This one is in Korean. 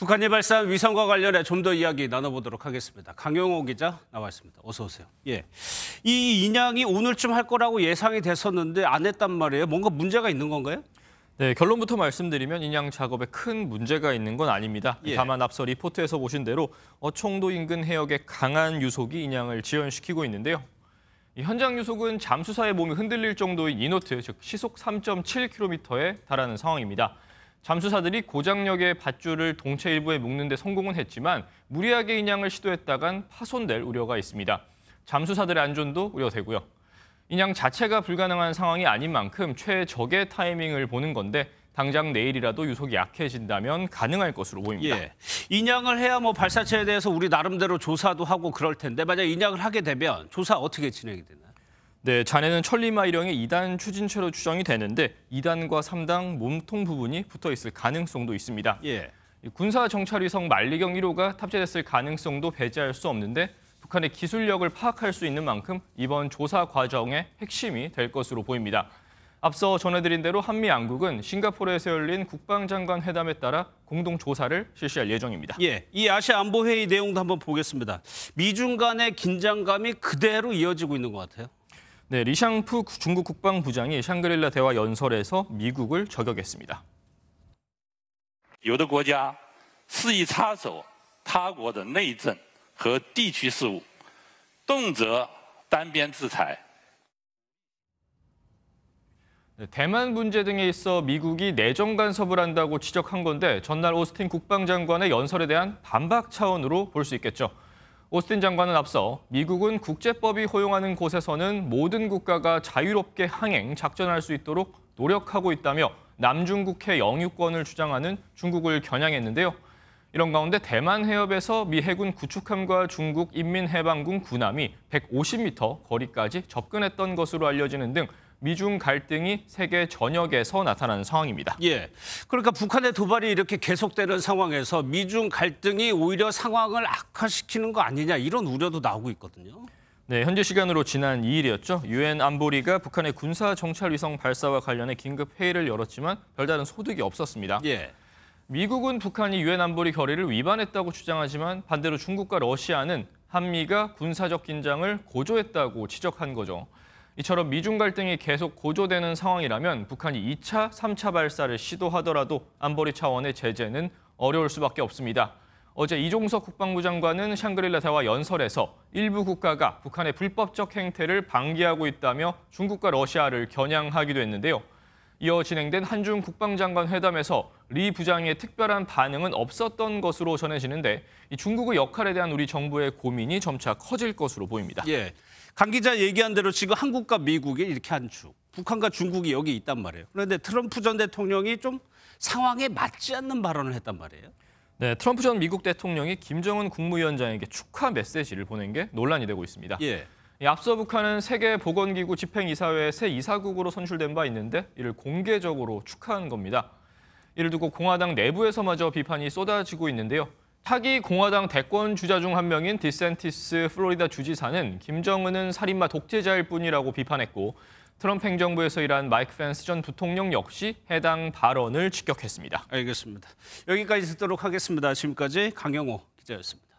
북한 이발산 위성과 관련해 좀 더 이야기 나눠보도록 하겠습니다. 강영호 기자 나와 있습니다. 어서 오세요. 예, 이 인양이 오늘쯤 할 거라고 예상이 됐었는데 안 했단 말이에요. 뭔가 문제가 있는 건가요? 네, 결론부터 말씀드리면 인양 작업에 큰 문제가 있는 건 아닙니다. 예. 다만 앞서 리포트에서 보신 대로 어청도 인근 해역에 강한 유속이 인양을 지연시키고 있는데요. 현장 유속은 잠수사의 몸이 흔들릴 정도의 이노트, 즉 시속 3.7km에 달하는 상황입니다. 잠수사들이 고장력의 밧줄을 동체 일부에 묶는 데 성공은 했지만 무리하게 인양을 시도했다간 파손될 우려가 있습니다. 잠수사들의 안전도 우려되고요. 인양 자체가 불가능한 상황이 아닌 만큼 최적의 타이밍을 보는 건데 당장 내일이라도 유속이 약해진다면 가능할 것으로 보입니다. 예. 인양을 해야 뭐 발사체에 대해서 우리 나름대로 조사도 하고 그럴 텐데 만약 인양을 하게 되면 조사 어떻게 진행이 되나요? 네, 잔해는 천리마일형의 2단 추진체로 추정이 되는데 2단과 3단 몸통 부분이 붙어 있을 가능성도 있습니다. 예. 군사 정찰위성 만리경 1호가 탑재됐을 가능성도 배제할 수 없는데 북한의 기술력을 파악할 수 있는 만큼 이번 조사 과정의 핵심이 될 것으로 보입니다. 앞서 전해드린 대로 한미 양국은 싱가포르에서 열린 국방장관 회담에 따라 공동 조사를 실시할 예정입니다. 예, 이 아시아 안보 회의 내용도 한번 보겠습니다. 미중 간의 긴장감이 그대로 이어지고 있는 것 같아요. 네, 리샹푸 중국 국방부장이 샹그릴라 대화 연설에서 미국을 저격했습니다. 有的国家肆意插手他国的内政和地区事务，动辄单边制裁。 네, 대만 문제 등에 있어 미국이 내정 간섭을 한다고 지적한 건데 전날 오스틴 국방장관의 연설에 대한 반박 차원으로 볼 수 있겠죠. 오스틴 장관은 앞서 미국은 국제법이 허용하는 곳에서는 모든 국가가 자유롭게 항행, 작전할 수 있도록 노력하고 있다며 남중국해 영유권을 주장하는 중국을 겨냥했는데요. 이런 가운데 대만 해협에서 미 해군 구축함과 중국 인민해방군 군함이 150m 거리까지 접근했던 것으로 알려지는 등 미중 갈등이 세계 전역에서 나타나는 상황입니다. 예. 그러니까 북한의 도발이 이렇게 계속되는 상황에서 미중 갈등이 오히려 상황을 악화시키는 거 아니냐 이런 우려도 나오고 있거든요. 네, 현재 시간으로 지난 2일이었죠. 유엔 안보리가 북한의 군사 정찰 위성 발사와 관련해 긴급 회의를 열었지만 별다른 소득이 없었습니다. 예. 미국은 북한이 유엔 안보리 결의를 위반했다고 주장하지만 반대로 중국과 러시아는 한미가 군사적 긴장을 고조했다고 지적한 거죠. 이처럼 미중 갈등이 계속 고조되는 상황이라면 북한이 2차, 3차 발사를 시도하더라도 안보리 차원의 제재는 어려울 수밖에 없습니다. 어제 이종석 국방부 장관은 샹그릴라 대화 연설에서 일부 국가가 북한의 불법적 행태를 방기하고 있다며 중국과 러시아를 겨냥하기도 했는데요. 이어 진행된 한중 국방장관 회담에서 리 부장의 특별한 반응은 없었던 것으로 전해지는데 중국의 역할에 대한 우리 정부의 고민이 점차 커질 것으로 보입니다. 예. 강 기자 얘기한 대로 지금 한국과 미국이 이렇게 한 축, 북한과 중국이 여기 있단 말이에요. 그런데 트럼프 전 대통령이 좀 상황에 맞지 않는 발언을 했단 말이에요. 네, 트럼프 전 미국 대통령이 김정은 국무위원장에게 축하 메시지를 보낸 게 논란이 되고 있습니다. 예. 앞서 북한은 세계보건기구 집행이사회 새 이사국으로 선출된 바 있는데 이를 공개적으로 축하한 겁니다. 이를 두고 공화당 내부에서마저 비판이 쏟아지고 있는데요. 차기 공화당 대권 주자 중 한 명인 디센티스 플로리다 주지사는 김정은은 살인마 독재자일 뿐이라고 비판했고 트럼프 행정부에서 일한 마이크 펜스 전 부통령 역시 해당 발언을 직격했습니다. 알겠습니다. 여기까지 듣도록 하겠습니다. 지금까지 강영호 기자였습니다.